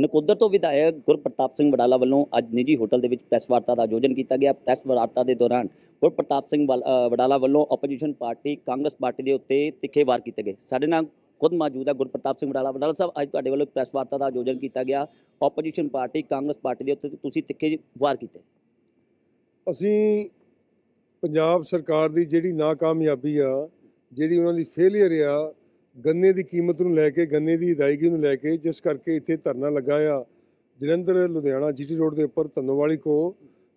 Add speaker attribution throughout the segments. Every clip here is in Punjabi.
Speaker 1: ਨਕੋਦਰ ਤੋਂ ਵਿਧਾਇਕ ਗੁਰਪ੍ਰਤਾਪ ਸਿੰਘ ਵਡਾਲਾ ਵੱਲੋਂ ਅੱਜ ਨਿੱਜੀ ਹੋਟਲ ਦੇ ਵਿੱਚ ਪ੍ਰੈਸ ਵਾਰਤਾ ਦਾ ਆਯੋਜਨ ਕੀਤਾ ਗਿਆ ਪ੍ਰੈਸ ਵਾਰਤਾ ਦੇ ਦੌਰਾਨ ਗੁਰਪ੍ਰਤਾਪ ਸਿੰਘ ਵਡਾਲਾ ਵੱਲੋਂ ਆਪੋਜੀਸ਼ਨ ਪਾਰਟੀ ਕਾਂਗਰਸ ਪਾਰਟੀ ਦੇ ਉੱਤੇ ਤਿੱਖੇ ਵਾਰ ਕੀਤੇ ਗਏ ਸਾਡੇ ਨਾਲ ਖੁਦ ਮੌਜੂਦ ਹੈ ਗੁਰਪ੍ਰਤਾਪ ਸਿੰਘ ਵਡਾਲਾ ਵਡਾਲਾ ਸਾਹਿਬ ਅੱਜ ਤੁਹਾਡੇ ਵੱਲੋਂ ਪ੍ਰੈਸ ਵਾਰਤਾ ਦਾ ਆਯੋਜਨ ਕੀਤਾ ਗਿਆ ਆਪੋਜੀਸ਼ਨ ਪਾਰਟੀ ਕਾਂਗਰਸ ਪਾਰਟੀ ਦੇ ਉੱਤੇ ਤੁਸੀਂ ਤਿੱਖੇ ਵਾਰ ਕੀਤੇ
Speaker 2: ਅਸੀਂ ਪੰਜਾਬ ਸਰਕਾਰ ਦੀ ਜਿਹੜੀ ਨਾਕਾਮਯਾਬੀ ਆ ਜਿਹੜੀ ਉਹਨਾਂ ਦੀ ਫੇਲਿਅਰ ਆ ਗੰਨੇ ਦੀ ਕੀਮਤ ਨੂੰ ਲੈ ਕੇ ਗੰਨੇ ਦੀ ਅਦਾਇਗੀ ਨੂੰ ਲੈ ਕੇ ਜਿਸ ਕਰਕੇ ਇੱਥੇ ਧਰਨਾ ਲੱਗਾ ਆ ਜਲੰਧਰ ਲੁਧਿਆਣਾ ਜੀਟੀ ਰੋਡ ਦੇ ਉੱਪਰ ਧੰਨੋਵਾਲੀ ਕੋ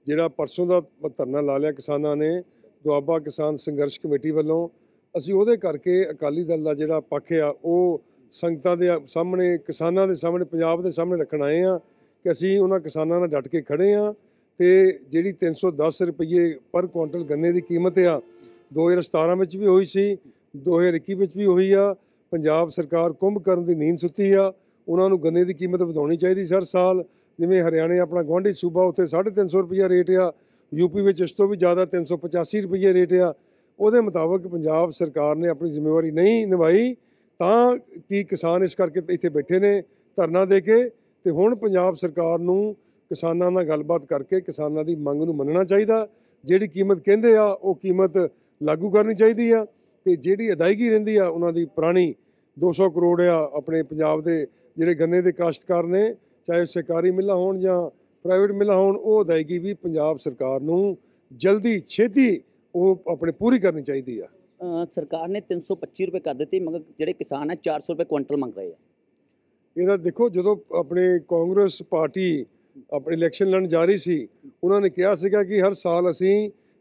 Speaker 2: ਜਿਹੜਾ ਪਰਸੋਂ ਦਾ ਧਰਨਾ ਲਾ ਲਿਆ ਕਿਸਾਨਾਂ ਨੇ ਦੁਆਬਾ ਕਿਸਾਨ ਸੰਘਰਸ਼ ਕਮੇਟੀ ਵੱਲੋਂ ਅਸੀਂ ਉਹਦੇ ਕਰਕੇ ਅਕਾਲੀ ਦਲ ਦਾ ਜਿਹੜਾ ਪੱਖ ਆ ਉਹ ਸੰਗਤਾਂ ਦੇ ਸਾਹਮਣੇ ਕਿਸਾਨਾਂ ਦੇ ਸਾਹਮਣੇ ਪੰਜਾਬ ਦੇ ਸਾਹਮਣੇ ਰੱਖਣ ਆਏ ਆ ਕਿ ਅਸੀਂ ਉਹਨਾਂ ਕਿਸਾਨਾਂ ਨਾਲ ਡਟ ਕੇ ਖੜੇ ਆ ਤੇ ਜਿਹੜੀ 310 ਰੁਪਏ ਪਰ ਕੁਇੰਟਲ ਗੰਨੇ ਦੀ ਕੀਮਤ ਆ 2017 ਵਿੱਚ ਵੀ ਹੋਈ ਸੀ 2021 ਵਿੱਚ ਵੀ ਹੋਈ ਆ ਪੰਜਾਬ ਸਰਕਾਰ ਕੁੰਭ ਕਰਨ ਦੀ ਨੀਂਦ ਸੁੱਤੀ ਆ ਉਹਨਾਂ ਨੂੰ ਗੰਨੇ ਦੀ ਕੀਮਤ ਵਧਾਉਣੀ ਚਾਹੀਦੀ ਸਰ ਸਾਲ ਜਿਵੇਂ ਹਰਿਆਣੇ ਆਪਣਾ ਗਵਾਂਢੀ ਸੂਬਾ ਉੱਥੇ 350 ਰੁਪਏ ਰੇਟ ਆ ਯੂਪੀ ਵਿੱਚ ਇਸ ਤੋਂ ਵੀ ਜ਼ਿਆਦਾ 385 ਰੁਪਏ ਰੇਟ ਆ ਉਹਦੇ ਮੁਤਾਬਕ ਪੰਜਾਬ ਸਰਕਾਰ ਨੇ ਆਪਣੀ ਜ਼ਿੰਮੇਵਾਰੀ ਨਹੀਂ ਨਿਭਾਈ ਤਾਂ ਕਿ ਕਿਸਾਨ ਇਸ ਕਰਕੇ ਇੱਥੇ ਬੈਠੇ ਨੇ ਧਰਨਾ ਦੇ ਕੇ ਤੇ ਹੁਣ ਪੰਜਾਬ ਸਰਕਾਰ ਨੂੰ ਕਿਸਾਨਾਂ ਨਾਲ ਗੱਲਬਾਤ ਕਰਕੇ ਕਿਸਾਨਾਂ ਦੀ ਮੰਗ ਨੂੰ ਮੰਨਣਾ ਚਾਹੀਦਾ ਜਿਹੜੀ ਕੀਮਤ ਕਹਿੰਦੇ ਆ ਉਹ ਕੀਮਤ ਲਾਗੂ ਕਰਨੀ ਚਾਹੀਦੀ ਆ ਤੇ ਜਿਹੜੀ ਅਦਾਇਗੀ ਰਹਿੰਦੀ ਆ ਉਹਨਾਂ ਦੀ ਪੁਰਾਣੀ 200 ਕਰੋੜ ਆ ਆਪਣੇ ਪੰਜਾਬ ਦੇ ਜਿਹੜੇ ਗੰਨੇ ਦੇ ਕਾਸ਼ਤਕਾਰ ਨੇ ਚਾਹੇ ਸਰਕਾਰੀ ਮਿੱਲਾਂ ਹੋਣ ਜਾਂ ਪ੍ਰਾਈਵੇਟ ਮਿੱਲਾਂ ਹੋਣ ਉਹ ਅਦਾਇਗੀ ਵੀ ਪੰਜਾਬ ਸਰਕਾਰ ਨੂੰ ਜਲਦੀ ਛੇਤੀ ਉਹ ਆਪਣੇ ਪੂਰੀ ਕਰਨੀ ਚਾਹੀਦੀ ਆ ਸਰਕਾਰ ਨੇ 325
Speaker 1: ਰੁਪਏ ਕਰ ਦਿੱਤੇ ਮਗਰ ਜਿਹੜੇ ਕਿਸਾਨ ਆ 400 ਰੁਪਏ ਕੁਇੰਟਲ ਮੰਗ ਰਹੇ ਆ
Speaker 2: ਇਹਦਾ ਦੇਖੋ ਜਦੋਂ ਆਪਣੇ ਕਾਂਗਰਸ ਪਾਰਟੀ ਆਪਣੇ ਇਲੈਕਸ਼ਨ ਲੜਨ ਜਾ ਰਹੀ ਸੀ ਉਹਨਾਂ ਨੇ ਕਿਹਾ ਸੀਗਾ ਕਿ ਹਰ ਸਾਲ ਅਸੀਂ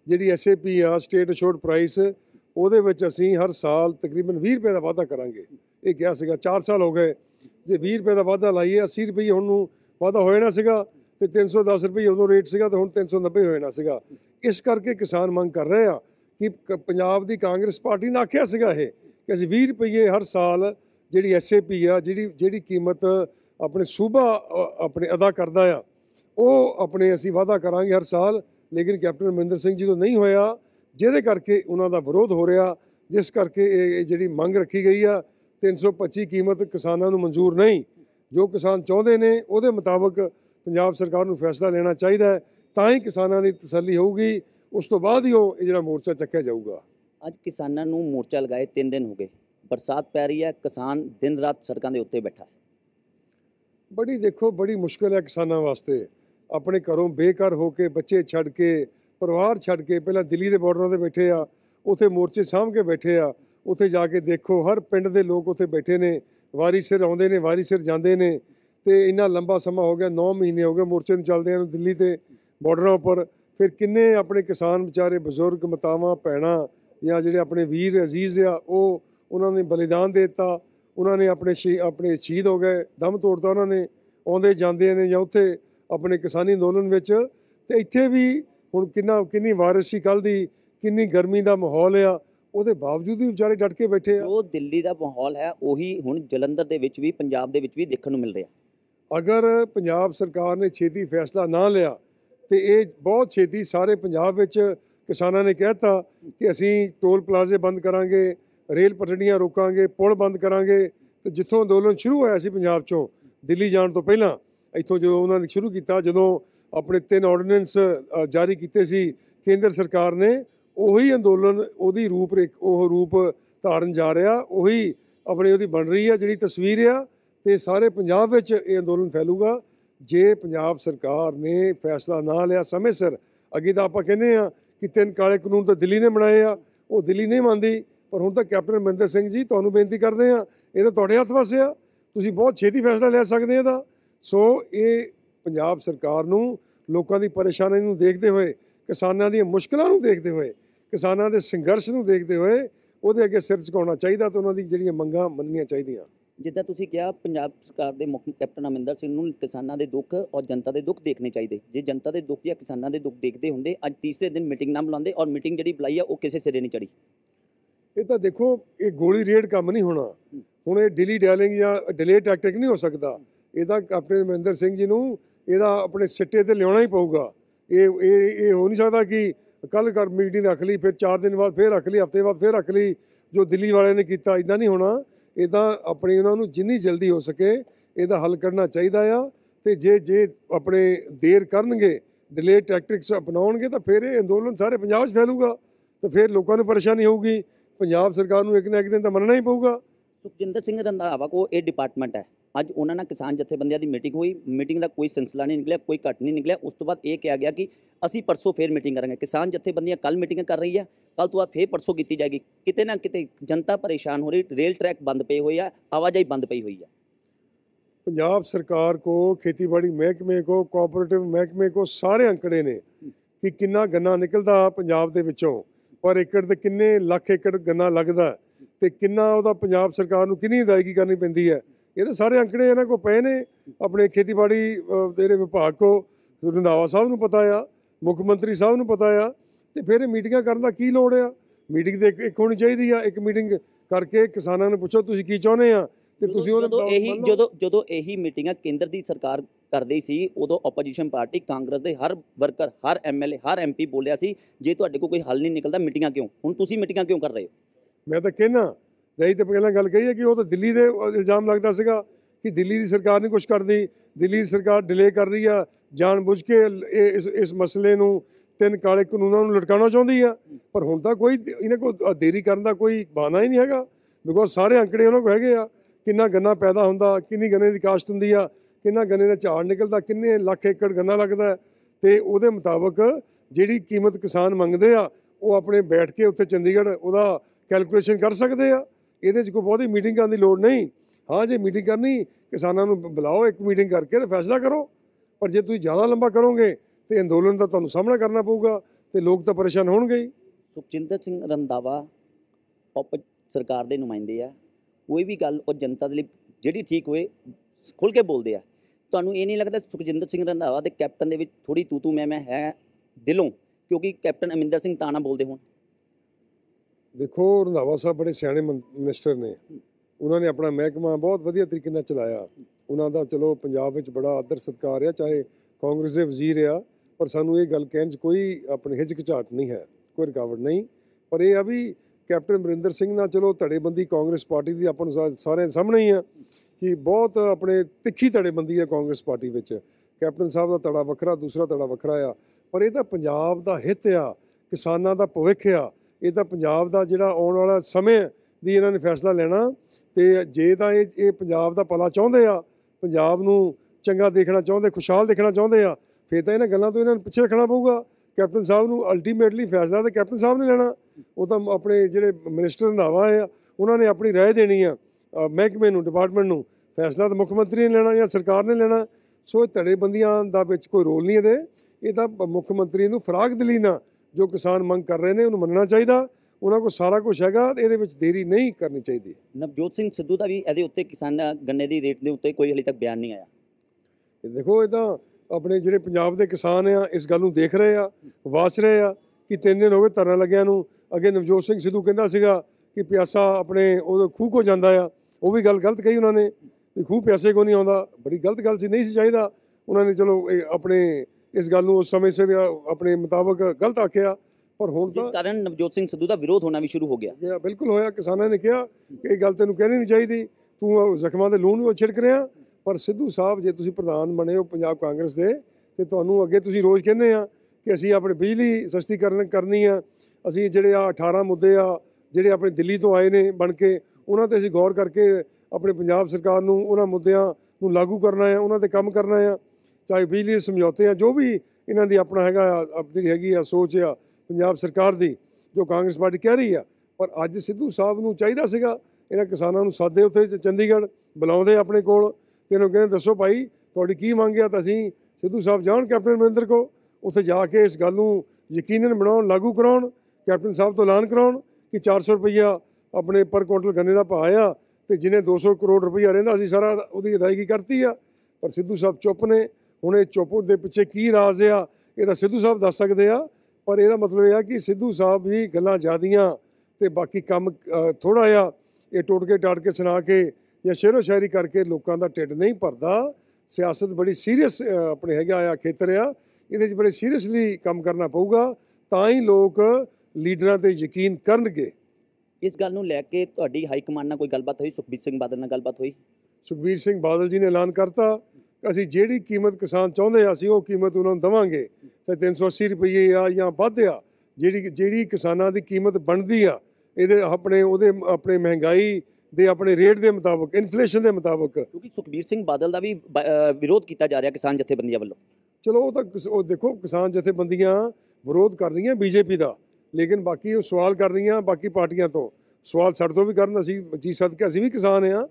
Speaker 2: ਜਿਹੜੀ ਐਸਏਪੀ ਆ ਸਟੇਟ ਅਸ਼ੋਰਡ ਪ੍ਰਾਈਸ ਉਹਦੇ ਵਿੱਚ ਅਸੀਂ ਹਰ ਸਾਲ ਤਕਰੀਬਨ 20 ਰੁਪਏ ਦਾ ਵਾਅਦਾ ਕਰਾਂਗੇ ਇਹ ਗਿਆ ਸੀਗਾ 4 ਸਾਲ ਹੋ ਗਏ ਜੇ 20 ਰੁਪਏ ਦਾ ਵਾਅਦਾ ਲਾਈਏ 80 ਰੁਪਏ ਹੁਣ ਨੂੰ ਵਾਅਦਾ ਹੋਇਆ ਨਾ ਸੀਗਾ ਤੇ 310 ਰੁਪਏ ਉਦੋਂ ਰੇਟ ਸੀਗਾ ਤੇ ਹੁਣ 390 ਹੋਇਆ ਨਾ ਸੀਗਾ ਇਸ ਕਰਕੇ ਕਿਸਾਨ ਮੰਗ ਕਰ ਰਹੇ ਆ ਕਿ ਪੰਜਾਬ ਦੀ ਕਾਂਗਰਸ ਪਾਰਟੀ ਨੇ ਆਖਿਆ ਸੀਗਾ ਇਹ ਕਿ ਅਸੀਂ 20 ਰੁਪਏ ਹਰ ਸਾਲ ਜਿਹੜੀ ਐਸਏਪੀ ਆ ਜਿਹੜੀ ਜਿਹੜੀ ਕੀਮਤ ਆਪਣੇ ਸੂਬਾ ਆਪਣੇ ਅਦਾ ਕਰਦਾ ਆ ਉਹ ਆਪਣੇ ਅਸੀਂ ਵਾਅਦਾ ਕਰਾਂਗੇ ਹਰ ਸਾਲ ਲੇਕਿਨ ਕੈਪਟਨ ਅਮਰਿੰਦਰ ਸਿੰਘ ਜੀ ਤੋਂ ਨਹੀਂ ਹੋਇਆ ਜਿਹਦੇ ਕਰਕੇ ਉਹਨਾਂ ਦਾ ਵਿਰੋਧ ਹੋ ਰਿਹਾ ਜਿਸ ਕਰਕੇ ਇਹ ਜਿਹੜੀ ਮੰਗ ਰੱਖੀ ਗਈ ਆ 325 ਕੀਮਤ ਕਿਸਾਨਾਂ ਨੂੰ ਮਨਜ਼ੂਰ ਨਹੀਂ ਜੋ ਕਿਸਾਨ ਚਾਹੁੰਦੇ ਨੇ ਉਹਦੇ ਮੁਤਾਬਕ ਪੰਜਾਬ ਸਰਕਾਰ ਨੂੰ ਫੈਸਲਾ ਲੈਣਾ ਚਾਹੀਦਾ ਹੈ ਤਾਂ ਹੀ ਕਿਸਾਨਾਂ ਦੀ ਤਸੱਲੀ ਹੋਊਗੀ ਉਸ ਤੋਂ ਬਾਅਦ ਹੀ ਉਹ ਜਿਹੜਾ ਮੋਰਚਾ ਚੱਕਿਆ ਜਾਊਗਾ ਅੱਜ ਕਿਸਾਨਾਂ ਨੂੰ ਮੋਰਚਾ ਲਗਾਏ 3 ਦਿਨ ਹੋ
Speaker 1: ਗਏ ਬਰਸਾਤ ਪੈ ਰਹੀ ਹੈ ਕਿਸਾਨ ਦਿਨ ਰਾਤ ਸੜਕਾਂ ਦੇ ਉੱਤੇ ਬੈਠਾ
Speaker 2: ਬੜੀ ਦੇਖੋ ਬੜੀ ਮੁਸ਼ਕਲ ਹੈ ਕਿਸਾਨਾਂ ਵਾਸਤੇ ਆਪਣੇ ਘਰੋਂ ਬੇਕਾਰ ਹੋ ਕੇ ਬੱਚੇ ਛੱਡ ਕੇ ਪਰਿਵਾਰ ਛੱਡ ਕੇ ਪਹਿਲਾਂ ਦਿੱਲੀ ਦੇ ਬਾਰਡਰਾਂ ਤੇ ਬੈਠੇ ਆ ਉਥੇ ਮੋਰਚੇ ਸਾਹਮ ਕੇ ਬੈਠੇ ਆ ਉਥੇ ਜਾ ਕੇ ਦੇਖੋ ਹਰ ਪਿੰਡ ਦੇ ਲੋਕ ਉਥੇ ਬੈਠੇ ਨੇ ਵਾਰੀ ਸਿਰ ਆਉਂਦੇ ਨੇ ਵਾਰੀ ਸਿਰ ਜਾਂਦੇ ਨੇ ਤੇ ਇੰਨਾ ਲੰਬਾ ਸਮਾਂ ਹੋ ਗਿਆ 9 ਮਹੀਨੇ ਹੋ ਗਏ ਮੋਰਚੇ ਨੂੰ ਆ ਨੂੰ ਦਿੱਲੀ ਤੇ ਬਾਰਡਰਾਂ ਉੱਪਰ ਫਿਰ ਕਿੰਨੇ ਆਪਣੇ ਕਿਸਾਨ ਵਿਚਾਰੇ ਬਜ਼ੁਰਗ ਮਤਾਵਾਂ ਪੈਣਾ ਜਾਂ ਜਿਹੜੇ ਆਪਣੇ ਵੀਰ ਅਜ਼ੀਜ਼ ਆ ਉਹ ਉਹਨਾਂ ਨੇ ਬਲੀਦਾਨ ਦੇ ਦਿੱਤਾ ਉਹਨਾਂ ਨੇ ਆਪਣੇ ਆਪਣੇ ਸ਼ਹੀਦ ਹੋ ਗਏ ਦਮ ਤੋੜਤਾ ਉਹਨਾਂ ਨੇ ਆਉਂਦੇ ਜਾਂਦੇ ਨੇ ਜਾਂ ਉੱਥੇ ਆਪਣੇ ਕਿਸਾਨੀ ਅੰਦੋਲਨ ਵਿੱਚ ਤੇ ਇੱਥੇ ਵੀ ਹੁਣ ਕਿੰਨਾ ਕਿੰਨੀ ਵਾਰਿਸ ਸੀ ਕੱਲ ਦੀ ਕਿੰਨੀ ਗਰਮੀ ਦਾ ਮਾਹੌਲ ਆ ਉਹਦੇ ਬਾਵਜੂਦ ਵੀ ਵਿਚਾਰੇ ਡਟ ਕੇ ਬੈਠੇ ਆ ਉਹ ਦਿੱਲੀ ਦਾ
Speaker 1: ਮਾਹੌਲ ਹੈ ਉਹੀ ਹੁਣ ਜਲੰਧਰ ਦੇ ਵਿੱਚ ਵੀ ਪੰਜਾਬ ਦੇ ਵਿੱਚ ਵੀ ਦੇਖਣ ਨੂੰ ਮਿਲ ਰਿਹਾ
Speaker 2: ਅਗਰ ਪੰਜਾਬ ਸਰਕਾਰ ਨੇ ਛੇਤੀ ਫੈਸਲਾ ਨਾ ਲਿਆ ਤੇ ਇਹ ਬਹੁਤ ਛੇਤੀ ਸਾਰੇ ਪੰਜਾਬ ਵਿੱਚ ਕਿਸਾਨਾਂ ਨੇ ਕਹਿਤਾ ਕਿ ਅਸੀਂ ਟੋਲ ਪਲਾਜ਼ੇ ਬੰਦ ਕਰਾਂਗੇ ਰੇਲ ਪਟੜੀਆਂ ਰੋਕਾਂਗੇ ਪੁਲ ਬੰਦ ਕਰਾਂਗੇ ਤੇ ਜਿੱਥੋਂ ਅੰਦੋਲਨ ਸ਼ੁਰੂ ਹੋਇਆ ਸੀ ਪੰਜਾਬ 'ਚੋਂ ਦਿੱਲੀ ਜਾਣ ਤੋਂ ਪਹਿਲਾਂ ਇੱਥੋਂ ਜਦੋਂ ਉਹਨਾਂ ਨੇ ਸ਼ੁਰੂ ਕੀਤਾ ਜਦੋਂ ਆਪਣੇ ਤਿੰਨ ਆਰਡੀਨੈਂਸ ਜਾਰੀ ਕੀਤੇ ਸੀ ਕੇਂਦਰ ਸਰਕਾਰ ਨੇ ਉਹੀ ਅੰਦੋਲਨ ਉਹਦੀ ਰੂਪ ਉਹ ਰੂਪ ਧਾਰਨ ਜਾ ਰਿਹਾ ਉਹੀ ਆਪਣੀ ਉਹਦੀ ਬਣ ਰਹੀ ਹੈ ਜਿਹੜੀ ਤਸਵੀਰ ਆ ਤੇ ਸਾਰੇ ਪੰਜਾਬ ਵਿੱਚ ਇਹ ਅੰਦੋਲਨ ਫੈਲੂਗਾ ਜੇ ਪੰਜਾਬ ਸਰਕਾਰ ਨੇ ਫੈਸਲਾ ਨਾ ਲਿਆ ਸਮੇਂ ਸਿਰ ਅੱਗੇ ਤਾਂ ਆਪਾਂ ਕਹਿੰਦੇ ਆ ਕਿ ਤਿੰਨ ਕਾਲੇ ਕਾਨੂੰਨ ਤਾਂ ਦਿੱਲੀ ਨੇ ਬਣਾਏ ਆ ਉਹ ਦਿੱਲੀ ਨਹੀਂ ਮੰਨਦੀ ਪਰ ਹੁਣ ਤਾਂ ਕੈਪਟਨ ਮਹਿੰਦਰ ਸਿੰਘ ਜੀ ਤੁਹਾਨੂੰ ਬੇਨਤੀ ਕਰਦੇ ਆ ਇਹ ਤਾਂ ਤੁਹਾਡੇ ਹੱਥ ਵਾਸਤੇ ਆ ਤੁਸੀਂ ਬਹੁਤ ਛੇਤੀ ਫੈਸਲਾ ਲੈ ਸਕਦੇ ਆ ਦਾ ਸੋ ਇਹ ਪੰਜਾਬ ਸਰਕਾਰ ਨੂੰ ਲੋਕਾਂ ਦੀ ਪਰੇਸ਼ਾਨੀ ਨੂੰ ਦੇਖਦੇ ਹੋਏ ਕਿਸਾਨਾਂ ਦੀਆਂ ਮੁਸ਼ਕਲਾਂ ਨੂੰ ਦੇਖਦੇ ਹੋਏ ਕਿਸਾਨਾਂ ਦੇ ਸੰਘਰਸ਼ ਨੂੰ ਦੇਖਦੇ ਹੋਏ ਉਹਦੇ ਅੱਗੇ ਸਿਰ ਝੁਕਾਉਣਾ ਚਾਹੀਦਾ ਤੇ ਉਹਨਾਂ ਦੀ ਜਿਹੜੀਆਂ ਮੰਗਾਂ ਮੰਨਣੀਆਂ ਚਾਹੀਦੀਆਂ
Speaker 1: ਜਿੱਦਾਂ ਤੁਸੀਂ ਕਿਹਾ ਪੰਜਾਬ ਸਰਕਾਰ ਦੇ ਮੁੱਖ ਕੈਪਟਨ ਅਮਿੰਦਰ ਸਿੰਘ ਨੂੰ ਕਿਸਾਨਾਂ ਦੇ ਦੁੱਖ ਔਰ ਜਨਤਾ ਦੇ ਦੁੱਖ ਦੇਖਣੇ ਚਾਹੀਦੇ ਜੇ ਜਨਤਾ ਦੇ ਦੁੱਖ ਜਾਂ ਕਿਸਾਨਾਂ ਦੇ ਦੁੱਖ ਦੇਖਦੇ ਹੁੰਦੇ ਅੱਜ ਤੀਸਰੇ ਦਿਨ ਮੀਟਿੰਗ ਨਾ ਬੁਲਾਉਂਦੇ ਔਰ ਮੀਟਿੰਗ ਜਿਹੜੀ ਬੁਲਾਈ ਆ ਉਹ ਕਿਸੇ ਸਿਰੇ ਨਹੀਂ ਚੜੀ
Speaker 2: ਇਹ ਤਾਂ ਦੇਖੋ ਇਹ ਗੋਲੀ ਰੇਡ ਕੰਮ ਨਹੀਂ ਹੋਣਾ ਹੁਣ ਇਹ ਡਿਲੀ ਡੈਲਿੰਗ ਜਾਂ ਡਿਲੇ ਟੈਕਟਿਕ ਨਹੀਂ ਹੋ ਸਕਦਾ ਇਹਦਾ ਕੈਪਟਨ ਅਮਿੰਦਰ ਸਿੰਘ ਜੀ ਨੂੰ ਇਹਦਾ ਆਪਣੇ ਸਿੱਟੇ ਤੇ ਲਿਆਉਣਾ ਹੀ ਪਊਗਾ ਇਹ ਇਹ ਇਹ ਹੋ ਨਹੀਂ ਸਕਦਾ ਕਿ ਕੱਲ ਕਰ ਮੀਟਿੰਗ ਰੱਖ ਲਈ ਫਿਰ 4 ਦਿਨ ਬਾਅਦ ਫਿਰ ਰੱਖ ਲਈ ਹਫਤੇ ਬਾਅਦ ਫਿਰ ਰੱਖ ਲਈ ਜੋ ਦਿੱਲੀ ਵਾਲਿਆਂ ਨੇ ਕੀਤਾ ਇਦਾਂ ਨਹੀਂ ਹੋਣਾ ਇਦਾਂ ਆਪਣੇ ਉਹਨਾਂ ਨੂੰ ਜਿੰਨੀ ਜਲਦੀ ਹੋ ਸਕੇ ਇਹਦਾ ਹੱਲ ਕਰਨਾ ਚਾਹੀਦਾ ਆ ਤੇ ਜੇ ਜੇ ਆਪਣੇ ਦੇਰ ਕਰਨਗੇ ਡਿਲੇ ਟੈਕਟਿਕਸ ਅਪਣਾਉਣਗੇ ਤਾਂ ਫਿਰ ਇਹ ਅੰਦੋਲਨ ਸਾਰੇ ਪੰਜਾਬ 'ਚ ਫੈਲੂਗਾ ਤਾਂ ਫਿਰ ਲੋਕਾਂ ਨੂੰ ਪਰੇਸ਼ਾਨੀ ਹੋਊਗੀ ਪੰਜਾਬ ਸਰਕਾਰ ਨੂੰ ਇੱਕ ਨਾ ਇੱਕ ਦਿਨ ਤਾਂ ਮੰਨਣਾ ਹੀ ਪਊਗਾ ਸੁਖਜਿੰਦਰ ਸਿੰਘ ਰੰਧਾਵਾ ਕੋ
Speaker 1: ਇਹ ਡਿਪਾਰਟਮੈਂਟ ਹੈ
Speaker 2: ਅੱਜ ਉਹਨਾਂ ਨਾਲ ਕਿਸਾਨ
Speaker 1: ਜਥੇਬੰਦੀਆਂ ਦੀ ਮੀਟਿੰਗ ਹੋਈ ਮੀਟਿੰਗ ਦਾ ਕੋਈ ਸਿਲਸਿਲਾ ਨਹੀਂ ਨਿਕਲਿਆ ਕੋਈ ਘਟ ਨਹੀਂ ਨਿਕਲਿਆ ਉਸ ਤੋਂ ਬਾਅਦ ਇਹ ਕਿਹਾ ਗਿਆ ਕਿ ਅਸੀਂ ਪਰਸੋਂ ਫੇਰ ਮੀਟਿੰਗ ਕਰਾਂਗੇ ਕਿਸਾਨ ਜਥੇਬੰਦੀਆਂ ਕੱਲ ਮੀਟਿੰਗ ਕਰ ਰਹੀ ਹੈ ਕੱਲ ਤੋਂ ਆ ਫੇਰ ਪਰਸੋਂ ਕੀਤੀ ਜਾਏਗੀ ਕਿਤੇ ਨਾ ਕਿਤੇ ਜਨਤਾ ਪਰੇਸ਼ਾਨ ਹੋ ਰਹੀ ਰੇਲ ਟਰੈਕ ਬੰਦ ਪਏ ਹੋਏ ਆ ਆਵਾਜਾਈ ਬੰਦ ਪਈ ਹੋਈ ਆ
Speaker 2: ਪੰਜਾਬ ਸਰਕਾਰ ਕੋ ਖੇਤੀਬਾੜੀ ਮਹਿਕਮੇ ਕੋ ਕੋਆਪਰੇਟਿਵ ਮਹਿਕਮੇ ਕੋ ਸਾਰੇ ਅੰਕੜੇ ਨੇ ਕਿ ਕਿੰਨਾ ਗੰਨਾ ਨਿਕਲਦਾ ਪੰਜਾਬ ਦੇ ਵਿੱਚੋਂ ਪਰ ਏਕੜ ਤੇ ਕਿੰਨੇ ਲੱਖ ਏਕੜ ਗੰਨਾ ਲੱਗਦਾ ਤੇ ਕਿੰਨਾ ਉਹਦਾ ਪੰਜਾਬ ਸਰਕਾਰ ਨੂੰ ਕਿੰਨੀ ਅਦਾਇਗੀ ਕਰਨੀ ਪੈਂਦੀ ਹੈ ਇਹ ਤਾਂ ਸਾਰੇ ਅੰਕੜੇ ਇਹਨਾਂ ਕੋ ਪਏ ਨੇ ਆਪਣੇ ਖੇਤੀਬਾੜੀ ਦੇ ਵਿਭਾਗ ਕੋ ਰੰਦਾਵਾ ਸਾਹਿਬ ਨੂੰ ਪਤਾ ਆ ਮੁੱਖ ਮੰਤਰੀ ਸਾਹਿਬ ਨੂੰ ਪਤਾ ਆ ਤੇ ਫਿਰ ਇਹ ਮੀਟਿੰਗਾਂ ਕਰਨ ਦਾ ਕੀ ਲੋੜ ਆ ਮੀਟਿੰਗ ਦੇ ਇੱਕ ਹੋਣੀ ਚਾਹੀਦੀ ਆ ਇੱਕ ਮੀਟਿੰਗ ਕਰਕੇ ਕਿਸਾਨਾਂ ਨੂੰ ਪੁੱਛੋ ਤੁਸੀਂ ਕੀ ਚਾਹੁੰਦੇ ਆ ਤੇ ਤੁਸੀਂ ਉਹ ਇਹੀ ਜਦੋਂ
Speaker 1: ਜਦੋਂ ਇਹੀ ਮੀਟਿੰਗਾਂ ਕੇਂਦਰ ਦੀ ਸਰਕਾਰ ਕਰਦੀ ਸੀ ਉਦੋਂ ਆਪੋਜੀਸ਼ਨ ਪਾਰਟੀ ਕਾਂਗਰਸ ਦੇ ਹਰ ਵਰਕਰ ਹਰ ਐਮਐਲਏ ਹਰ ਐਮਪੀ ਬੋਲਿਆ ਸੀ ਜੇ ਤੁਹਾਡੇ ਕੋਲ ਕੋਈ ਹੱਲ ਨਹੀਂ ਨਿਕਲਦਾ ਮੀਟਿੰਗਾਂ ਕਿਉਂ ਹੁਣ ਤੁਸੀਂ ਮੀਟਿੰਗਾਂ ਕਿਉਂ ਕਰ ਰਹੇ ਹੋ
Speaker 2: ਮੈਂ ਤਾਂ ਕਹਿੰਦਾ ਰਹੀ ਤੇ ਪਹਿਲਾਂ ਗੱਲ ਕਹੀ ਹੈ ਕਿ ਉਹ ਤਾਂ ਦਿੱਲੀ ਦੇ ਇਲਜ਼ਾਮ ਲੱਗਦਾ ਸੀਗਾ ਕਿ ਦਿੱਲੀ ਦੀ ਸਰਕਾਰ ਨਹੀਂ ਕੁਝ ਕਰਦੀ ਦਿੱਲੀ ਦੀ ਸਰਕਾਰ ਡਿਲੇ ਕਰ ਰਹੀ ਆ ਜਾਣ ਬੁਝ ਕੇ ਇਸ ਇਸ ਮਸਲੇ ਨੂੰ ਤਿੰਨ ਕਾਲੇ ਕਾਨੂੰਨਾਂ ਨੂੰ ਲਟਕਾਉਣਾ ਚਾਹੁੰਦੀ ਆ ਪਰ ਹੁਣ ਤਾਂ ਕੋਈ ਇਹਨਾਂ ਕੋ ਦੇਰੀ ਕਰਨ ਦਾ ਕੋਈ ਬਾਣਾ ਹੀ ਨਹੀਂ ਹੈਗਾ ਬਿਕੋਜ਼ ਸਾਰੇ ਅੰਕੜੇ ਉਹਨਾਂ ਕੋ ਹੈਗੇ ਆ ਕਿੰਨਾ ਗੰਨਾ ਪੈਦਾ ਹੁੰਦਾ ਕਿੰਨੀ ਗੰਨੇ ਦੀ ਕਾਸ਼ਤ ਹੁੰਦੀ ਆ ਕਿੰਨਾ ਗੰਨੇ ਦਾ ਝਾੜ ਨਿਕਲਦਾ ਕਿੰਨੇ ਲੱਖ ਏਕੜ ਗੰਨਾ ਲੱਗਦਾ ਤੇ ਉਹਦੇ ਮੁਤਾਬਕ ਜਿਹੜੀ ਕੀਮਤ ਕਿਸਾਨ ਮੰਗਦੇ ਆ ਉਹ ਆਪਣੇ ਬੈਠ ਕੇ ਉੱਥੇ ਚੰਡੀਗੜ੍ਹ ਉਹਦਾ ਕੈਲਕੂਲੇਸ਼ਨ ਕਰ ਸਕਦੇ ਆ ਇਹਦੇ 'ਚ ਕੋਈ ਬਹੁਤੀ ਮੀਟਿੰਗ ਕਰਨ ਦੀ ਲੋੜ ਨਹੀਂ ਹਾਂ ਜੇ ਮੀਟਿੰਗ ਕਰਨੀ ਕਿਸਾਨਾਂ ਨੂੰ ਬੁਲਾਓ ਇੱਕ ਮੀਟਿੰਗ ਕਰਕੇ ਤੇ ਫੈਸਲਾ ਕਰੋ ਪਰ ਜੇ ਤੁਸੀਂ ਜ਼ਿਆਦਾ ਲੰਬਾ ਕਰੋਗੇ ਤੇ ਅੰਦੋਲਨ ਦਾ ਤੁਹਾਨੂੰ ਸਾਹਮਣਾ ਕਰਨਾ ਪਊਗਾ ਤੇ ਲੋਕ ਤਾਂ ਪਰੇਸ਼ਾਨ ਹੋਣਗੇ ਸੁਖਚਿੰਦਰ ਸਿੰਘ ਰੰਦਾਵਾ ਸਰਕਾਰ ਦੇ
Speaker 1: ਨੁਮਾਇੰਦੇ ਆ ਕੋਈ ਵੀ ਗੱਲ ਉਹ ਜਨਤਾ ਦੇ ਲਈ ਜਿਹੜੀ ਠੀਕ ਹੋਏ ਖੁੱਲ ਕੇ ਬੋਲਦੇ ਆ ਤੁਹਾਨੂੰ ਇਹ ਨਹੀਂ ਲੱਗਦਾ ਸੁਖਜਿੰਦਰ ਸਿੰਘ ਰੰਧਾਵਾ ਦੇ ਕੈਪਟਨ ਦੇ ਵਿੱਚ ਥੋੜੀ ਤੂ ਤੂ ਮੈਂ ਮੈਂ ਹੈ ਦਿਲੋਂ ਕਿਉਂਕਿ ਕੈਪਟਨ ਅਮਿੰਦਰ ਸਿੰਘ ਤਾਣਾ ਬੋਲਦੇ ਹੋਣ
Speaker 2: ਦੇਖੋ ਰੰਧਾਵਾ ਸਾਹਿਬ ਬੜੇ ਸਿਆਣੇ ਮਿਨਿਸਟਰ ਨੇ ਉਹਨਾਂ ਨੇ ਆਪਣਾ ਮਹਿਕਮਾ ਬਹੁਤ ਵਧੀਆ ਤਰੀਕੇ ਨਾਲ ਚਲਾਇਆ ਉਹਨਾਂ ਦਾ ਚਲੋ ਪੰਜਾਬ ਵਿੱਚ ਬੜਾ ਆਦਰ ਸਤਕਾਰ ਆ ਚਾਹੇ ਕਾਂਗਰਸ ਦੇ ਵਜ਼ੀਰ ਆ ਪਰ ਸਾਨੂੰ ਇਹ ਗੱਲ ਕਹਿਣ 'ਚ ਕੋਈ ਆਪਣੇ ਹਿਜਕਚਾਟ ਨਹੀਂ ਹੈ ਕੋਈ ਰੁਕਾਵਟ ਨਹੀਂ ਪਰ ਇਹ ਆ ਵੀ ਕੈਪਟਨ ਅਮਰਿੰਦਰ ਸਿੰਘ ਨਾਲ ਚਲੋ ਧੜੇਬੰਦੀ ਕਾਂਗਰਸ ਪਾਰਟੀ ਦੀ ਆਪਾਂ ਨੂੰ ਸਾਰੇ ਸਾਹਮਣੇ ਹੀ ਆ ਕਿ ਬਹੁਤ ਆਪਣੇ ਤਿੱਖੀ ਧੜੇਬੰਦੀ ਹੈ ਕਾਂਗਰਸ ਪਾਰਟੀ ਵਿੱਚ ਕੈਪਟਨ ਸਾਹਿਬ ਦਾ ਤੜਾ ਵੱਖਰਾ ਦੂਸਰਾ ਤੜਾ ਵੱਖਰਾ ਆ ਪਰ ਇਹ ਤਾਂ ਪੰਜਾਬ ਦਾ ਹਿੱਤ ਆ ਕਿਸਾਨਾਂ ਦਾ ਭਵਿੱਖ ਆ ਇਹ ਤਾਂ ਪੰਜਾਬ ਦਾ ਜਿਹੜਾ ਆਉਣ ਵਾਲਾ ਸਮੇਂ ਦੀ ਇਹਨਾਂ ਨੇ ਫੈਸਲਾ ਲੈਣਾ ਤੇ ਜੇ ਤਾਂ ਇਹ ਇਹ ਪੰਜਾਬ ਦਾ ਪਲਾ ਚਾਹੁੰਦੇ ਆ ਪੰਜਾਬ ਨੂੰ ਚੰਗਾ ਦੇਖਣਾ ਚਾਹੁੰਦੇ ਖੁਸ਼ਹਾਲ ਦੇਖਣਾ ਚਾਹੁੰਦੇ ਆ ਫਿਰ ਤਾਂ ਇਹਨਾਂ ਗੱਲਾਂ ਤੋਂ ਇਹਨਾਂ ਨੂੰ ਪਿੱਛੇ ਰੱਖਣਾ ਪਊਗਾ ਕੈਪਟਨ ਸਾਹਿਬ ਨੂੰ ਅਲਟੀਮੇਟਲੀ ਫੈਸਲਾ ਤਾਂ ਕੈਪਟਨ ਸਾਹਿਬ ਨੇ ਲੈਣਾ ਉਹ ਤਾਂ ਆਪਣੇ ਜਿਹੜੇ ਮਿਨਿਸਟਰ ਰੰਧਾਵਾ ਆ ਉਹਨਾਂ ਨੇ ਆਪਣੀ رائے ਦੇਣੀ ਆ ਮਹਿਕਮੇ ਨੂੰ ਡਿਪਾਰਟਮੈਂਟ ਨੂੰ ਫੈਸਲਾ ਤਾਂ ਮੁੱਖ ਮੰਤਰੀ ਨੇ ਲੈਣਾ ਜਾਂ ਸਰਕਾਰ ਨੇ ਲੈਣਾ ਸੋ ਇਹ ਧੜੇਬੰਦੀਆਂ ਦਾ ਵਿੱਚ ਕੋਈ ਰੋਲ ਨਹੀਂ ਇਹਦੇ ਇਹ ਤਾਂ ਮੁੱਖ ਮੰਤਰੀ ਨੂੰ ਫਰਾਗ ਦਿਲੀ ਨਾ ਜੋ ਕਿਸਾਨ ਮੰਗ ਕਰ ਰਹੇ ਨੇ ਉਹਨੂੰ ਮੰਨਣਾ ਚਾਹੀਦਾ ਉਹਨਾਂ ਕੋਲ ਸਾਰਾ ਕੁਝ ਹੈਗਾ ਇਹਦੇ ਵਿੱਚ ਦੇਰੀ ਨਹੀਂ ਕਰਨੀ ਚਾਹੀਦੀ
Speaker 1: ਨਵਜੋਤ ਸਿੰਘ ਸਿੱਧੂ ਦਾ ਵੀ ਇਹਦੇ ਉੱਤੇ ਕਿਸਾਨ ਗੰਨੇ ਦੀ ਰੇਟ ਦੇ ਉੱਤੇ ਕੋਈ ਹਲੇ ਤੱਕ ਬਿਆਨ ਨਹੀਂ ਆਇਆ
Speaker 2: ਦੇਖੋ ਇਹ ਤਾਂ ਆਪਣੇ ਜਿਹੜੇ ਪੰਜਾਬ ਦੇ ਕਿਸਾਨ ਆ ਇਸ ਗੱਲ ਨੂੰ ਦੇਖ ਰਹੇ ਆ ਵਾਚ ਰਹੇ ਆ ਕਿ ਤਿੰਨ ਦਿਨ ਹੋ ਗਏ ਤਰਨ ਲੱਗਿਆਂ ਨੂੰ ਅੱਗੇ ਨਵਜੋਤ ਸਿੰਘ ਸਿੱਧੂ ਕਹਿੰਦਾ ਸੀਗਾ ਕਿ ਪਿਆਸਾ ਆਪਣੇ ਉਹ ਖੂਹ ਕੋ ਜਾਂਦਾ ਆ ਉਹ ਵੀ ਗੱਲ ਗਲਤ ਕਹੀ ਉਹਨਾਂ ਨੇ ਵੀ ਖੂਹ ਪਿਆਸੇ ਕੋ ਨਹੀਂ ਆਉਂਦਾ ਬੜੀ ਗਲਤ ਗੱਲ ਸੀ ਨਹੀਂ ਸੀ ਚਾਹੀਦਾ ਉਹਨਾਂ ਨੇ ਚਲੋ ਆਪਣੇ ਇਸ ਗੱਲ ਨੂੰ ਉਸ ਸਮੇਂ ਸਿਰ ਆਪਣੇ ਮੁਤਾਬਕ ਗਲਤ ਆਖਿਆ ਪਰ ਹੁਣ ਤਾਂ ਇਸ
Speaker 1: ਕਾਰਨ ਨਵਜੋਤ ਸਿੰਘ ਸਿੱਧੂ ਦਾ ਵਿਰੋਧ ਹੋਣਾ ਵੀ ਸ਼ੁਰੂ ਹੋ
Speaker 2: ਗਿਆ ਬਿਲਕੁਲ ਹੋਇਆ ਕਿਸਾਨਾਂ ਨੇ ਕਿਹਾ ਕਿ ਇਹ ਗੱਲ ਤੈਨੂੰ ਕਹਿਣੀ ਨਹੀਂ ਚਾਹੀਦੀ ਤੂੰ ਜ਼ਖਮਾਂ ਦੇ ਲੂਣ ਨੂੰ ਛਿੜਕ ਰਿਹਾ ਪਰ ਸਿੱਧੂ ਸਾਹਿਬ ਜੇ ਤੁਸੀਂ ਪ੍ਰਧਾਨ ਬਣੇ ਹੋ ਪੰਜਾਬ ਕਾਂਗਰਸ ਦੇ ਤੇ ਤੁਹਾਨੂੰ ਅੱਗੇ ਤੁਸੀਂ ਰੋਜ਼ ਕਹਿੰਦੇ ਆ ਕਿ ਅਸੀਂ ਆਪਣੇ ਬਿਜਲੀ ਸਸਤੀਕਰਨ ਕਰਨੀ ਆ ਅਸੀਂ ਜਿਹੜੇ ਆ 18 ਮੁੱਦੇ ਆ ਜਿਹੜੇ ਆਪਣੇ ਦਿੱਲੀ ਤੋਂ ਆਏ ਨੇ ਬਣ ਕੇ ਉਹਨਾਂ ਤੇ ਅਸੀਂ ਗੌਰ ਕਰਕੇ ਆਪਣੇ ਪੰਜਾਬ ਸਰਕਾਰ ਨੂੰ ਉਹਨਾਂ ਮੁੱਦਿਆਂ ਨੂੰ ਲਾਗੂ ਕਰਨਾ ਹੈ ਉਹਨਾਂ ਤੇ ਕੰਮ ਕਰਨਾ ਹੈ ਚਾਹੇ ਬਿਜਲੀ ਸਮਝੌਤੇ ਆ ਜੋ ਵੀ ਇਹਨਾਂ ਦੀ ਆਪਣਾ ਹੈਗਾ ਜਿਹੜੀ ਹੈਗੀ ਆ ਸੋਚ ਆ ਪੰਜਾਬ ਸਰਕਾਰ ਦੀ ਜੋ ਕਾਂਗਰਸ ਪਾਰਟੀ ਕਹਿ ਰਹੀ ਆ ਪਰ ਅੱਜ ਸਿੱਧੂ ਸਾਹਿਬ ਨੂੰ ਚਾਹੀਦਾ ਸੀਗਾ ਇਹਨਾਂ ਕਿਸਾਨਾਂ ਨੂੰ ਸਾਦੇ ਉੱਥੇ ਚੰਡੀਗੜ੍ਹ ਬੁਲਾਉਂਦੇ ਆਪਣੇ ਕੋਲ ਤੇ ਇਹਨੂੰ ਕਹਿੰਦੇ ਦੱਸੋ ਭਾਈ ਤੁਹਾਡੀ ਕੀ ਮੰਗਿਆ ਤਾਂ ਅਸੀਂ ਸਿੱਧੂ ਸਾਹਿਬ ਜਾਣ ਕੈਪਟਨ ਅਮਰਿੰਦਰ ਕੋ ਉੱਥੇ ਜਾ ਕੇ ਇਸ ਗੱਲ ਨੂੰ ਯਕੀਨਨ ਬਣਾਉਣ ਲਾਗੂ ਕਰਾਉਣ ਕੈਪਟਨ ਸਾਹਿਬ ਤੋਂ ਐਲਾਨ ਕਰਾਉਣ ਕਿ 400 ਰੁਪਈਆ ਆਪਣੇ ਪਰ ਕੁਇੰਟਲ ਗੰਨੇ ਦਾ ਭਾਅ ਆ ਤੇ ਜਿਹਨੇ 200 ਕਰੋੜ ਰੁਪਈਆ ਰਹਿੰਦਾ ਸੀ ਸਾਰਾ ਉਹਦੀ ਅਦਾਇਗੀ ਕਰਤੀ ਆ ਪਰ ਸਿੱਧੂ ਸਾਹਿਬ ਚੁੱਪ ਨੇ ਹੁਣ ਇਹ ਚੁੱਪ ਦੇ ਪਿੱਛੇ ਕੀ ਰਾਜ਼ ਆ ਇਹ ਤਾਂ ਸਿੱਧੂ ਸਾਹਿਬ ਦੱਸ ਸਕਦੇ ਆ ਪਰ ਇਹਦਾ ਮਤਲਬ ਇਹ ਆ ਕਿ ਸਿੱਧੂ ਸਾਹਿਬ ਵੀ ਗੱਲਾਂ ਜ਼ਿਆਦੀਆਂ ਤੇ ਬਾਕੀ ਕੰਮ ਥੋੜਾ ਆ ਇਹ ਟੋਟ ਕੇ ਟਾਟ ਕੇ ਸੁਣਾ ਕੇ ਜਾਂ ਸ਼ੇਰੋ ਸ਼ਾਇਰੀ ਕਰਕੇ ਲੋਕਾਂ ਦਾ ਢਿੱਡ ਨਹੀਂ ਭਰਦਾ ਸਿਆਸਤ ਬੜੀ ਸੀਰੀਅਸ ਆਪਣੇ ਹੈਗਾ ਆ ਖੇਤਰ ਆ ਇਹਦੇ 'ਚ ਬੜੇ ਸੀਰੀਅਸਲੀ ਕੰਮ ਕਰਨਾ ਪਊਗਾ ਤਾਂ ਹੀ ਲੋਕ ਲੀਡਰਾਂ ਤੇ ਯਕੀਨ ਕਰਨਗੇ
Speaker 1: ਇਸ ਗੱਲ ਨੂੰ ਲੈ ਕੇ ਤੁਹਾਡੀ ਹਾਈ ਕਮਾਂਡ
Speaker 2: ਨਾਲ ਕੋਈ ਗੱਲਬਾਤ ਹੋਈ ਸੁਖਬੀਰ ਸਿੰਘ ਬਾਦਲ ਨਾਲ ਗੱਲਬਾਤ ਹੋਈ ਸੁਖਬੀਰ ਸਿੰਘ ਬਾਦਲ ਜੀ ਨੇ ਐਲਾਨ ਕਰਤਾ ਅਸੀਂ ਜਿਹੜੀ ਕੀਮਤ ਕਿਸਾਨ ਚਾਹੁੰਦੇ ਆ ਅਸੀਂ ਉਹ ਕੀਮਤ ਉਹਨਾਂ ਨੂੰ ਦਵਾਂਗੇ ਤੇ 380 ਰੁਪਏ ਆ ਜਾਂ ਵੱਧ ਆ ਜਿਹੜੀ ਜਿਹੜੀ ਕਿਸਾਨਾਂ ਦੀ ਕੀਮਤ ਬਣਦੀ ਆ ਇਹਦੇ ਆਪਣੇ ਉਹਦੇ ਆਪਣੇ ਮਹਿੰਗਾਈ ਦੇ ਆਪਣੇ ਰੇਟ ਦੇ ਮੁਤਾਬਕ ਇਨਫਲੇਸ਼ਨ ਦੇ ਮੁਤਾਬਕ ਕਿਉਂਕਿ ਸੁਖਬੀਰ ਸਿੰਘ ਬਾਦਲ ਦਾ ਵੀ ਵਿਰੋਧ
Speaker 1: ਕੀਤਾ ਜਾ ਰਿਹਾ ਕਿਸਾਨ ਜਥੇਬੰਦੀਆਂ ਵੱਲੋਂ
Speaker 2: ਚਲੋ ਉਹ ਤਾਂ ਉਹ ਦੇਖੋ ਕਿਸਾਨ ਜਥੇਬੰਦੀਆਂ ਵਿਰੋਧ ਕਰ ਰਹੀਆਂ ਬੀਜੇਪੀ ਦਾ ਲੇਕਿਨ ਬਾਕੀ ਉਹ ਸਵਾਲ ਕਰ ਰਹੀਆਂ ਬਾਕੀ ਪਾਰਟੀਆਂ ਤੋਂ ਸਵਾਲ ਸਾਡੇ ਤੋਂ ਵੀ ਕਰਨ ਅਸੀਂ ਜੀ ਸਦਕੇ ਅਸੀਂ ਵੀ ਕਿਸਾਨ ਆ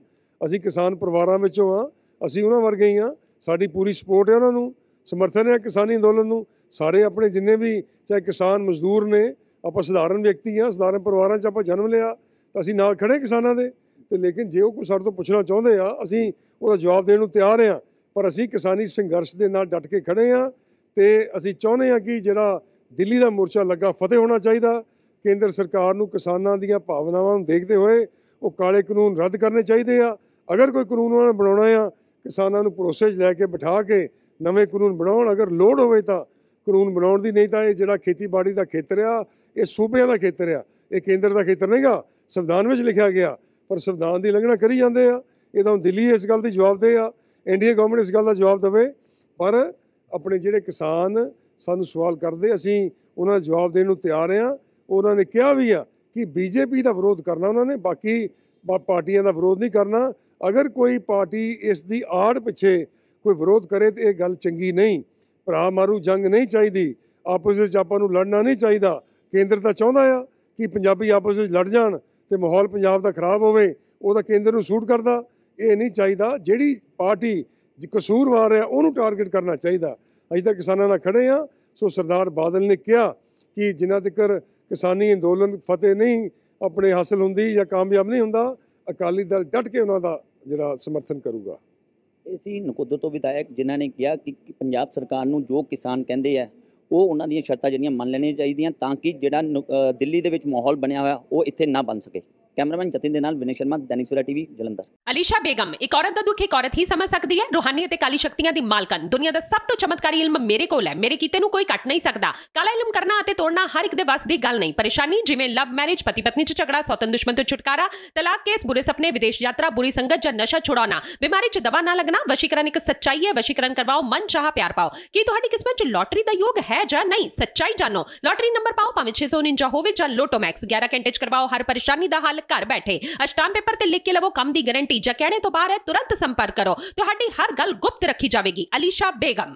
Speaker 2: ਅਸੀਂ ਕਿਸਾਨ ਪਰਿਵਾਰਾਂ ਵਿੱਚੋਂ ਆ ਅਸੀਂ ਉਹਨਾਂ ਵਰਗੇ ਹੀ ਆ ਸਾਡੀ ਪੂਰੀ ਸਪੋਰਟ ਹੈ ਉਹਨਾਂ ਨੂੰ ਸਮਰਥਨ ਹੈ ਕਿਸਾਨੀ ਅੰਦੋਲਨ ਨੂੰ ਸਾਰੇ ਆਪਣੇ ਜਿੰਨੇ ਵੀ ਚਾਹੇ ਕਿਸਾਨ ਮਜ਼ਦੂਰ ਨੇ ਆਪਾਂ ਸਧਾਰਨ ਵਿਅਕਤੀ ਆ ਸਧਾਰਨ ਪਰਿਵਾਰਾਂ 'ਚ ਆਪਾਂ ਜਨਮ ਲਿਆ ਤਾਂ ਅਸੀਂ ਨਾਲ ਖੜੇ ਕਿਸਾਨਾਂ ਦੇ ਤੇ ਲੇਕਿਨ ਜੇ ਉਹ ਕੋਈ ਸਾਡੇ ਤੋਂ ਪੁੱਛਣਾ ਚਾਹੁੰਦੇ ਆ ਅਸੀਂ ਉਹਦਾ ਜਵਾਬ ਦੇਣ ਨੂੰ ਤਿਆਰ ਆ ਪਰ ਅਸੀਂ ਕਿਸਾਨੀ ਸੰਘਰਸ਼ ਦੇ ਨਾਲ ਡਟ ਕੇ ਖੜੇ ਆ ਤੇ ਅਸੀਂ ਚਾਹੁੰਦੇ ਆ ਕਿ ਜਿਹੜਾ ਦਿੱਲੀ ਦਾ ਮੋਰਚਾ ਲੱਗਾ ਫਤਿਹ ਹੋਣਾ ਚਾਹੀਦਾ ਕੇਂਦਰ ਸਰਕਾਰ ਨੂੰ ਕਿਸਾਨਾਂ ਦੀਆਂ ਭਾਵਨਾਵਾਂ ਨੂੰ ਦੇਖਦੇ ਹੋਏ ਉਹ ਕਾਲੇ ਕਾਨੂੰਨ ਰੱਦ ਕਰਨੇ ਚਾਹੀਦੇ ਆ ਅਗਰ ਕੋਈ ਕਾਨੂੰਨ ਉਹਨਾਂ ਨੇ ਬਣਾਉਣਾ ਆ ਕਿਸਾਨਾਂ ਨੂੰ ਪ੍ਰੋਸੈਸ ਲੈ ਕੇ ਬਿਠਾ ਕੇ ਨਵੇਂ ਕਾਨੂੰਨ ਬਣਾਉਣ ਅਗਰ ਲੋੜ ਹੋਵੇ ਤਾਂ ਕਾਨੂੰਨ ਬਣਾਉਣ ਦੀ ਨਹੀਂ ਤਾਂ ਇਹ ਜਿਹੜਾ ਖੇਤੀਬਾੜੀ ਦਾ ਖੇਤਰ ਆ ਇਹ ਸੂਬਿਆਂ ਦਾ ਖੇਤਰ ਆ ਇਹ ਕੇਂਦਰ ਦਾ ਖੇਤਰ ਨਹੀਂਗਾ ਸੰਵਿਧਾਨ ਵਿੱਚ ਲਿਖਿਆ ਗਿਆ ਪਰ ਸੰਵਿਧਾਨ ਦੀ ਲੰਘਣਾ ਕਰੀ ਜਾਂਦੇ ਆ ਇਹ ਤਾਂ ਦਿੱਲੀ ਇਸ ਗੱਲ ਦੀ ਜਵਾਬ ਦੇ ਆ ਇੰਡੀਆ ਗਵਰਨਮੈਂਟ ਇਸ ਗੱਲ ਦਾ ਜਵਾਬ ਦੇਵੇ ਪਰ ਆਪਣੇ ਜਿਹੜੇ ਕਿਸਾਨ ਸਾਨੂੰ ਸਵਾਲ ਕਰਦੇ ਅਸੀਂ ਉਹਨਾਂ ਦਾ ਜਵਾਬ ਦੇਣ ਨੂੰ ਤਿਆਰ ਆ ਉਹਨਾਂ ਨੇ ਕਿਹਾ ਵੀ ਆ ਕਿ ਬੀਜੇਪੀ ਦਾ ਵਿਰੋਧ ਕਰਨਾ ਉਹਨਾਂ ਨੇ ਬਾਕੀ ਪਾਰਟੀਆਂ ਦਾ ਵਿਰੋਧ ਨਹੀਂ ਕਰਨਾ ਅਗਰ ਕੋਈ ਪਾਰਟੀ ਇਸ ਦੀ ਆੜ ਪਿੱਛੇ ਕੋਈ ਵਿਰੋਧ ਕਰੇ ਤੇ ਇਹ ਗੱਲ ਚੰਗੀ ਨਹੀਂ ਭਰਾ ਮਾਰੂ ਜੰਗ ਨਹੀਂ ਚਾਹੀਦੀ ਆਪਸ ਵਿੱਚ ਆਪਾਂ ਨੂੰ ਲੜਨਾ ਨਹੀਂ ਚਾਹੀਦਾ ਕੇਂਦਰ ਤਾਂ ਚਾਹੁੰਦਾ ਆ ਕਿ ਪੰਜਾਬੀ ਆਪਸ ਵਿੱਚ ਲੜ ਜਾਣ ਤੇ ਮਾਹੌਲ ਪੰਜਾਬ ਦਾ ਖਰਾਬ ਹੋਵੇ ਉਹਦਾ ਕੇਂਦਰ ਨੂੰ ਸੂਟ ਕਰਦਾ ਇਹ ਨਹੀਂ ਚਾਹੀਦਾ ਜਿਹੜੀ ਪਾਰਟੀ ਕਸੂਰਵਾਰ ਹੈ ਉਹਨੂੰ ਟਾਰਗੇਟ ਕਰਨਾ ਚਾਹੀਦਾ ਅਜੇ ਤੱਕ ਕਿਸਾਨਾਂ ਨਾਲ ਖੜੇ ਆ ਸੋ ਸਰਦਾਰ ਬਾਦਲ ਨੇ ਕਿਹਾ ਕਿ ਜਿੰਨਾ ਤੱਕ ਕਿਸਾਨੀ ਅੰਦੋਲਨ ਫਤਿਹ ਨਹੀਂ ਆਪਣੇ ਹਾਸਲ ਹੁੰਦੀ ਜਾਂ ਕਾਮਯਾਬ ਨਹੀਂ ਹੁੰਦਾ ਅਕਾਲੀ ਦਲ ਡਟ ਕੇ ਉਹਨਾਂ ਦਾ ਜਿਹੜਾ ਸਮਰਥਨ ਕਰੂਗਾ ਇਸੀ ਨਕੁੱਦ ਤੋਂ ਵਿਧਾਇਕ
Speaker 1: ਜਿਨ੍ਹਾਂ ਨੇ ਕਿਹਾ ਕਿ ਪੰਜਾਬ ਸਰਕਾਰ ਨੂੰ ਜੋ ਕਿਸਾਨ ਕਹਿੰਦੇ ਆ ਉਹ ਉਹਨਾਂ ਦੀਆਂ ਸ਼ਰਤਾਂ ਜਿਹੜੀਆਂ ਮੰਨ ਲੈਣੀਆਂ ਚਾਹੀਦੀਆਂ ਤਾਂ ਕਿ ਜਿਹੜਾ ਦਿੱਲੀ ਦੇ ਵਿੱਚ ਮਾਹੌਲ ਬਣਿਆ ਹੋਇਆ ਉਹ ਇੱਥੇ ਨਾ ਬਣ ਸਕੇ ਕੈਮਰਾਮੈਨ ਜਤਿਨ ਦੇ ਨਾਲ ਵਿਨੇ ਸ਼ਰਮਾ ਦੈਨਿਕ ਸਵੇਰਾ ਟੀਵੀ ਜਲੰਧਰ
Speaker 3: ਅਲੀਸ਼ਾ ਬੇਗਮ ਇੱਕ ਔਰਤ ਦਾ ਦੁੱਖ ਇੱਕ ਔਰਤ ਹੀ ਸਮਝ ਸਕਦੀ ਹੈ ਰੋਹਾਨੀ ਅਤੇ ਕਾਲੀ ਸ਼ਕਤੀਆਂ ਦੀ ਮਾਲਕਨ ਦੁਨੀਆ ਦਾ ਸਭ ਤੋਂ ਚਮਤਕਾਰੀ ਇਲਮ ਮੇਰੇ ਕੋਲ ਹੈ ਮੇਰੇ ਕੀਤੇ ਨੂੰ ਕੋਈ ਕੱਟ ਨਹੀਂ ਸਕਦਾ ਕਾਲਾ ਇਲਮ ਕਰਨਾ ਅਤੇ ਤੋੜਨਾ ਹਰ ਇੱਕ ਦੇ ਵੱਸ ਦੀ ਗੱਲ ਨਹੀਂ ਪਰੇਸ਼ਾਨੀ ਜਿਵੇਂ ਲਵ ਮੈਰਿਜ ਪਤੀ ਪਤਨੀ 'ਚ ਝਗੜਾ ਸੌਤਨ ਦੁਸ਼ਮਣ ਤੋਂ ਛੁਟਕਾਰਾ ਤਲਾਕ ਕੇਸ ਬੁਰੇ ਸੁਪਨੇ ਵਿਦੇਸ਼ ਯਾਤਰਾ ਬੁਰੀ ਸੰਗਤ ਜਾਂ ਨਸ਼ਾ ਛੁਡਾਉਣਾ ਬਿਮਾਰੀ 'ਚ ਦਵਾ ਨਾ ਲੱਗਣਾ ਵਸ਼ੀਕਰਨ ਇੱਕ ਸੱਚਾਈ ਹੈ ਵਸ਼ੀਕਰਨ ਕਰਵਾਓ ਮਨ ਚਾਹ ਪਿਆਰ ਪਾਓ ਕੀ ਤੁਹਾਡੀ ਕਿਸਮਤ 'ਚ ਲੋਟਰੀ ਦਾ ਯੋਗ ਹੈ ਜਾਂ ਨਹੀਂ ਸੱਚਾਈ ਜਾਣੋ ਲੋਟਰੀ ਨੰਬਰ ਪਾਓ ਭਾਵੇਂ 649 ਹੋਵੇ ਜਾਂ ਲੋਟੋ ਮੈਕਸ 11 ਕੈਂਟੇਜ ਕਰਵਾਓ ਹਰ ਪਰੇਸ਼ਾਨੀ ਦਾ ਹੱਲ ਘਰ ਬੈਠੇ ਅਸ਼ਟਾਮ ਪੇਪਰ ਤੇ ਲਿਖ ਕੇ ਲਵੋ ਕੰਮ ਦੀ ਗਾਰੰਟੀ ਜਾਂ ਕਹਿਣੇ ਤੋਂ ਬਾਹਰ ਹੈ ਤੁਰੰਤ ਸੰਪਰਕ ਕਰੋ ਤੁਹਾਡੀ ਹਰ ਗੱਲ ਗੁਪਤ ਰੱਖੀ ਜਾਵੇਗੀ ਅਲੀਸ਼ਾ ਬੇਗਮ